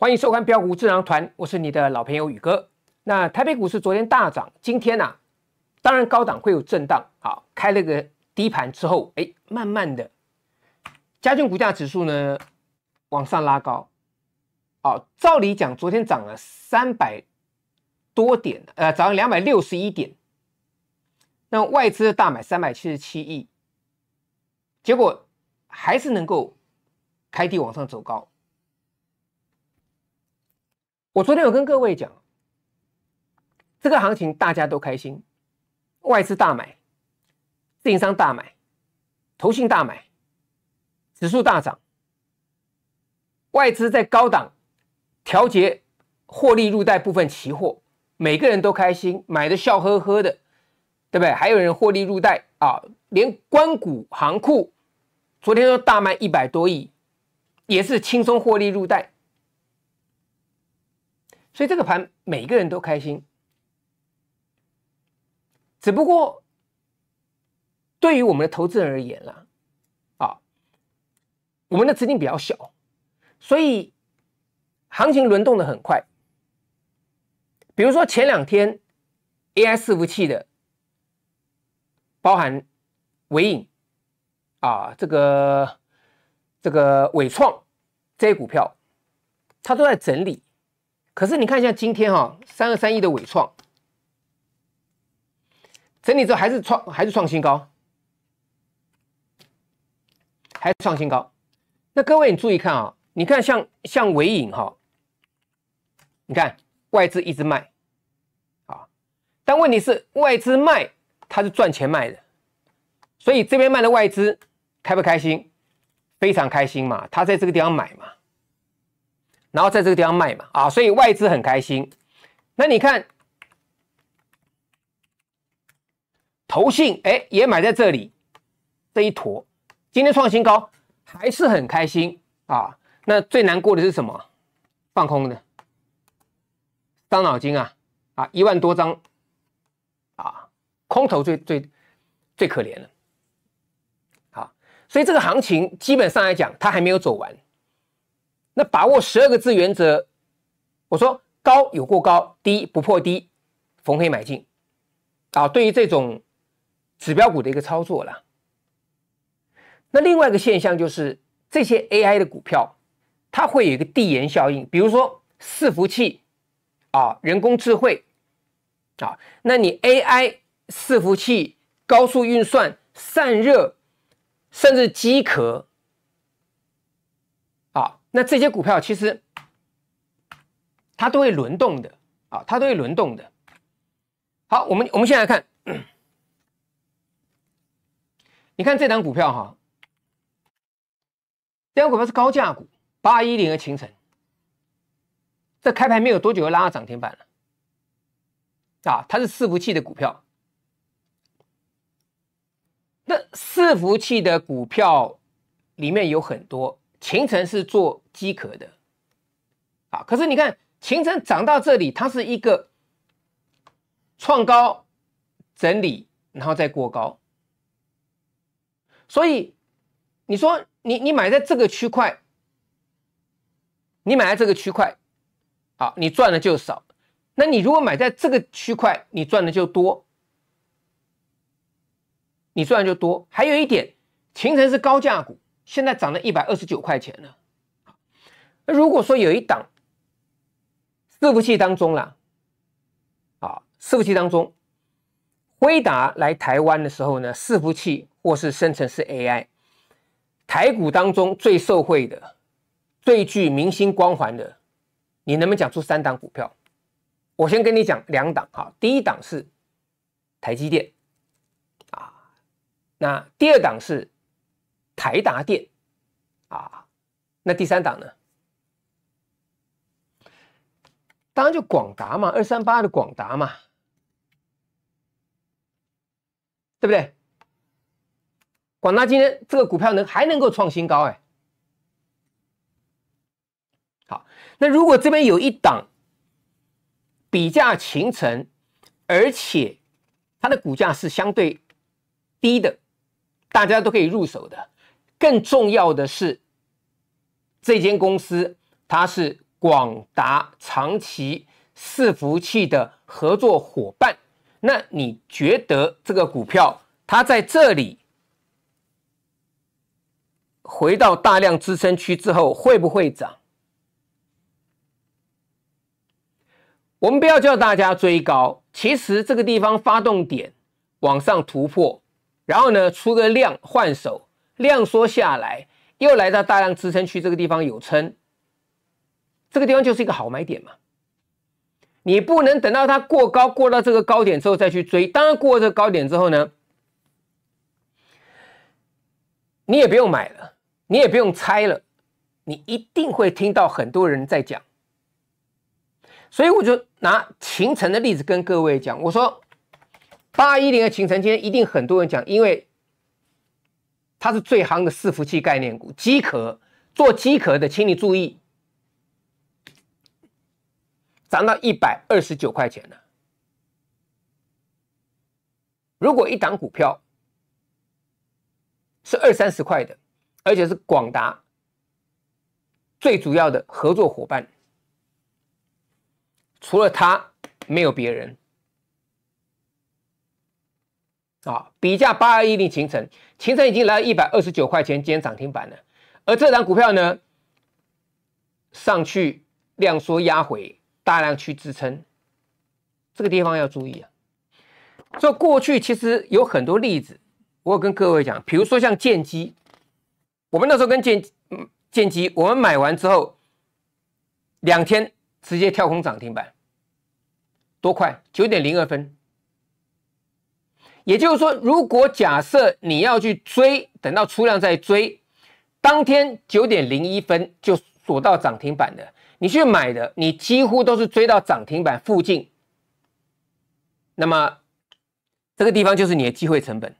欢迎收看《标股智囊团》，我是你的老朋友宇哥。那台北股市昨天大涨，今天呢？当然，高档会有震荡。好，开了个低盘之后，哎，慢慢的，加权股价指数呢，往上拉高。哦，照理讲，昨天涨了三百多点，呃，涨了两百六十一点。那外资大买三百七十七亿，结果还是能够开低往上走高。我昨天有跟各位讲，这个行情大家都开心，外资大买，自营商大买，投信大买，指数大涨，外资在高档调节获利入袋部分期货，每个人都开心，买的笑呵呵的，对不对？还有人获利入袋啊，连关谷行库昨天都大卖一百多亿，也是轻松获利入袋。所以这个盘每个人都开心，只不过对于我们的投资人而言啦，啊，我们的资金比较小，所以行情轮动的很快。比如说前两天 AI 伺服器的，包含伟影啊，这个这个伟创这些股票，它都在整理。可是你看一下今天哈，三二三一的尾创，整理之后还是创还是创新高，还是创新高。那各位你注意看啊，你看像像尾影哈，你看外资一直卖，啊，但问题是外资卖它是赚钱卖的，所以这边卖的外资开不开心？非常开心嘛，他在这个地方买嘛。然后在这个地方卖嘛，啊，所以外资很开心。那你看，投信哎也买在这里，这一坨，今天创新高，还是很开心啊。那最难过的是什么？放空的，伤脑筋啊啊，一万多张啊，空头最最最可怜了。好，所以这个行情基本上来讲，它还没有走完。那把握十二个字原则，我说高有过高，低不破低，逢黑买进，啊，对于这种指标股的一个操作了。那另外一个现象就是，这些 AI 的股票，它会有一个递延效应，比如说伺服器，啊，人工智慧，啊，那你 AI 伺服器高速运算、散热，甚至机壳。那这些股票其实，它都会轮动的啊，它都会轮动的。好，我们我们先来看，你看这张股票哈，这张股票是高价股，八一零的清晨。这开盘没有多久就拉到涨停板了，啊，它是伺服器的股票。那伺服器的股票里面有很多。秦城是做饥壳的，啊，可是你看秦城涨到这里，它是一个创高整理，然后再过高，所以你说你你买在这个区块，你买在这个区块，好，你赚的就少；那你如果买在这个区块，你赚的就多，你赚的就多。还有一点，秦城是高价股。现在涨了一百二十九块钱了。那如果说有一档伺服器当中了，啊，伺服器当中，辉达来台湾的时候呢，伺服器或是生成式 AI，台股当中最受惠的、最具明星光环的，你能不能讲出三档股票？我先跟你讲两档哈，第一档是台积电啊，那第二档是。台达电，啊，那第三档呢？当然就广达嘛，二三八的广达嘛，对不对？广达今天这个股票能还能够创新高哎，好，那如果这边有一档比价形成，而且它的股价是相对低的，大家都可以入手的。更重要的是，这间公司它是广达、长期伺服器的合作伙伴。那你觉得这个股票它在这里回到大量支撑区之后会不会涨？我们不要叫大家追高，其实这个地方发动点往上突破，然后呢出个量换手。量缩下来，又来到大量支撑区这个地方有撑，这个地方就是一个好买点嘛。你不能等到它过高过到这个高点之后再去追，当然过了这个高点之后呢，你也不用买了，你也不用猜了，你一定会听到很多人在讲。所以我就拿秦城的例子跟各位讲，我说八一年的秦城，今天一定很多人讲，因为。它是最行的伺服器概念股，机壳做机壳的，请你注意，涨到一百二十九块钱了。如果一档股票是二三十块的，而且是广达最主要的合作伙伴，除了他没有别人。啊，比价八二一零秦城，秦城已经来到一百二十九块钱，今天涨停板了。而这张股票呢，上去量缩压回，大量去支撑，这个地方要注意啊。说过去其实有很多例子，我跟各位讲，比如说像剑基，我们那时候跟剑剑基，我们买完之后两天直接跳空涨停板，多快，九点零二分。也就是说，如果假设你要去追，等到出量再追，当天九点零一分就锁到涨停板的，你去买的，你几乎都是追到涨停板附近。那么这个地方就是你的机会成本。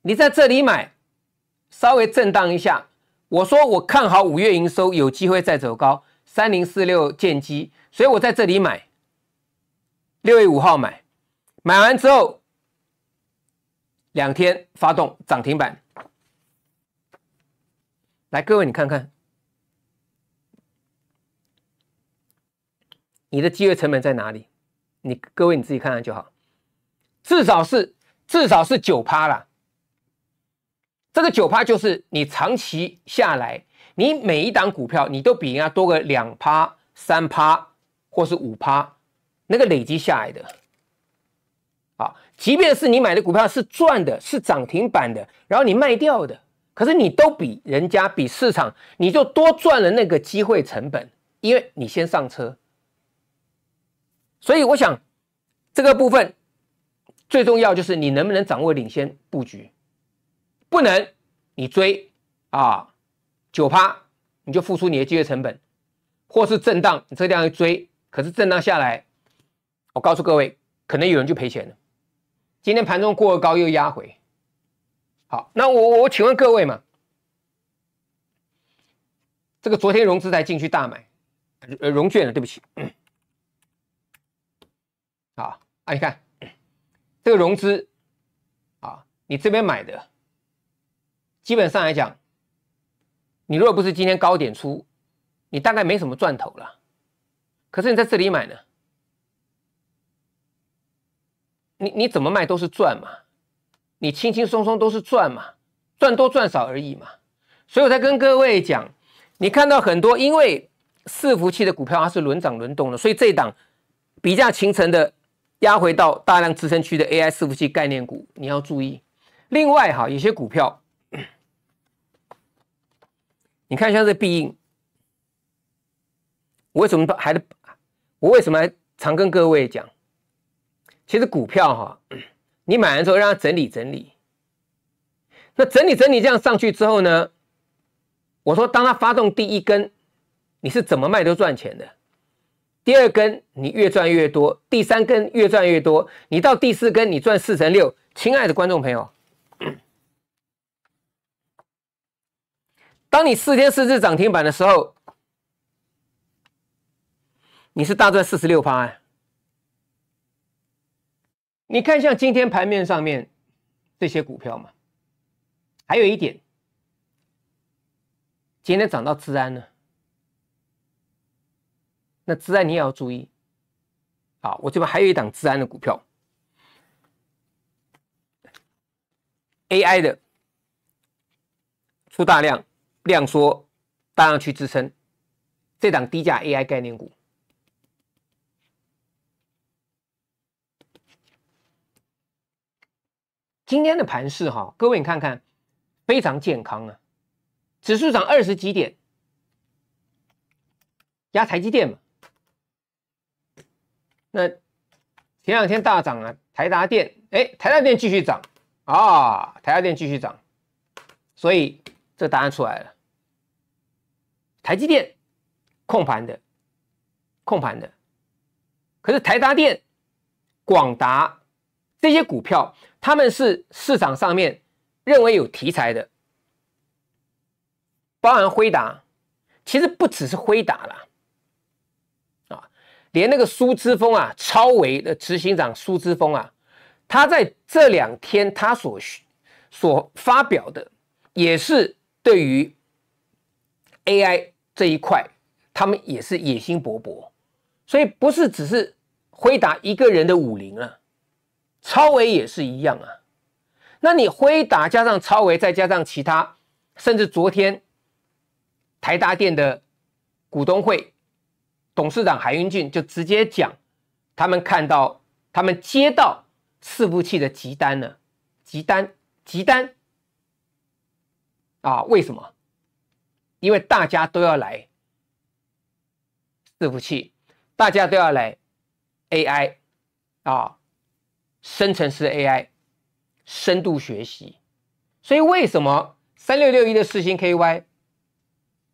你在这里买，稍微震荡一下，我说我看好五月营收有机会再走高，三零四六见机，所以我在这里买，六月五号买。买完之后，两天发动涨停板。来，各位你看看，你的机会成本在哪里？你各位你自己看看就好，至少是至少是九趴了。这个九趴就是你长期下来，你每一档股票你都比人家多个两趴、三趴或是五趴，那个累积下来的。啊，即便是你买的股票是赚的，是涨停板的，然后你卖掉的，可是你都比人家比市场，你就多赚了那个机会成本，因为你先上车。所以我想，这个部分最重要就是你能不能掌握领先布局。不能，你追啊，九趴你就付出你的机会成本，或是震荡你这样去追，可是震荡下来，我告诉各位，可能有人就赔钱了。今天盘中过了高又压回，好，那我我请问各位嘛，这个昨天融资才进去大买，呃融券了，对不起，好啊，你看这个融资啊，你这边买的，基本上来讲，你如果不是今天高点出，你大概没什么赚头了，可是你在这里买呢？你你怎么卖都是赚嘛，你轻轻松松都是赚嘛，赚多赚少而已嘛。所以我才跟各位讲，你看到很多因为伺服器的股票它是轮涨轮动的，所以这档比价形成的压回到大量支撑区的 AI 伺服器概念股，你要注意。另外哈，有些股票你看一下这必应，我为什么还我为什么还常跟各位讲？其实股票哈，你买完之后让它整理整理。那整理整理这样上去之后呢，我说当它发动第一根，你是怎么卖都赚钱的。第二根你越赚越多，第三根越赚越多，你到第四根你赚四成六。亲爱的观众朋友，当你四天四次涨停板的时候，你是大赚四十六趴哎。你看，像今天盘面上面这些股票嘛，还有一点，今天涨到治安呢，那治安你也要注意。好，我这边还有一档治安的股票，AI 的出大量量缩，大量去支撑这档低价 AI 概念股。今天的盘市哈，各位你看看，非常健康啊，指数涨二十几点？压台积电嘛？那前两天大涨啊，台达电哎，台达电继续涨啊，台达电继续涨，所以这答案出来了，台积电控盘的，控盘的，可是台达电、广达这些股票。他们是市场上面认为有题材的，包含辉达，其实不只是辉达了，啊，连那个苏之峰啊，超维的执行长苏之峰啊，他在这两天他所所发表的，也是对于 AI 这一块，他们也是野心勃勃，所以不是只是辉达一个人的武林了。超维也是一样啊，那你辉达加上超维，再加上其他，甚至昨天台达电的股东会董事长海英俊就直接讲，他们看到他们接到伺服器的急单了，急单急单啊，为什么？因为大家都要来伺服器，大家都要来 AI 啊。生成式 AI，深度学习，所以为什么三六六一的四星 KY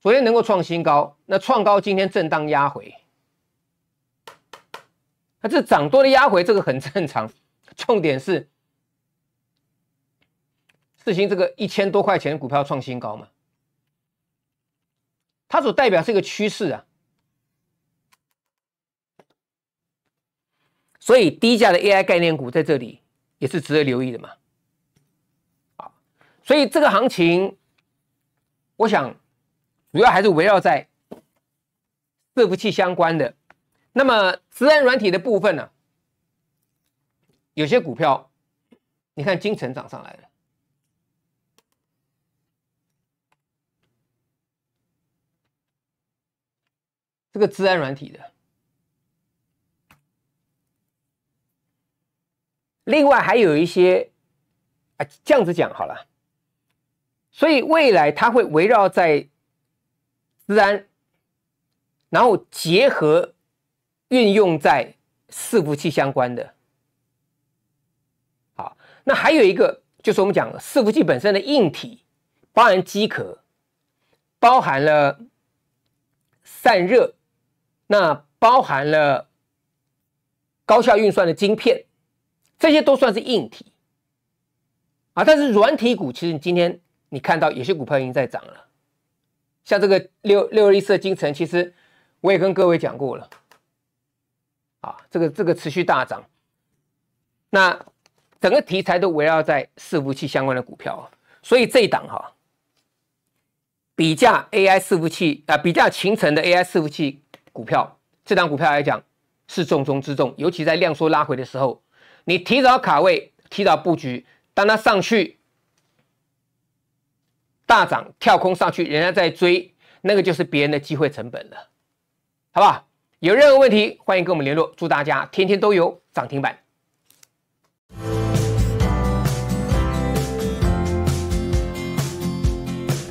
昨天能够创新高？那创高今天震荡压回，那这涨多的压回这个很正常。重点是四星这个一千多块钱股票创新高嘛，它所代表是一个趋势啊。所以低价的 AI 概念股在这里也是值得留意的嘛，啊，所以这个行情，我想主要还是围绕在伺服器相关的，那么自然软体的部分呢，有些股票，你看金城涨上来了，这个自然软体的。另外还有一些，啊，这样子讲好了。所以未来它会围绕在自然，然后结合运用在伺服器相关的。好，那还有一个就是我们讲伺服器本身的硬体，包含机壳，包含了散热，那包含了高效运算的晶片。这些都算是硬体啊，但是软体股其实今天你看到有些股票已经在涨了，像这个六六一色金城，其实我也跟各位讲过了啊，这个这个持续大涨，那整个题材都围绕在伺服器相关的股票所以这档哈，比价 AI 伺服器啊，比价形成。的 AI 伺服器股票，这档股票来讲是重中之重，尤其在量缩拉回的时候。你提早卡位，提早布局，当它上去大涨跳空上去，人家在追，那个就是别人的机会成本了，好不好？有任何问题欢迎跟我们联络。祝大家天天都有涨停板！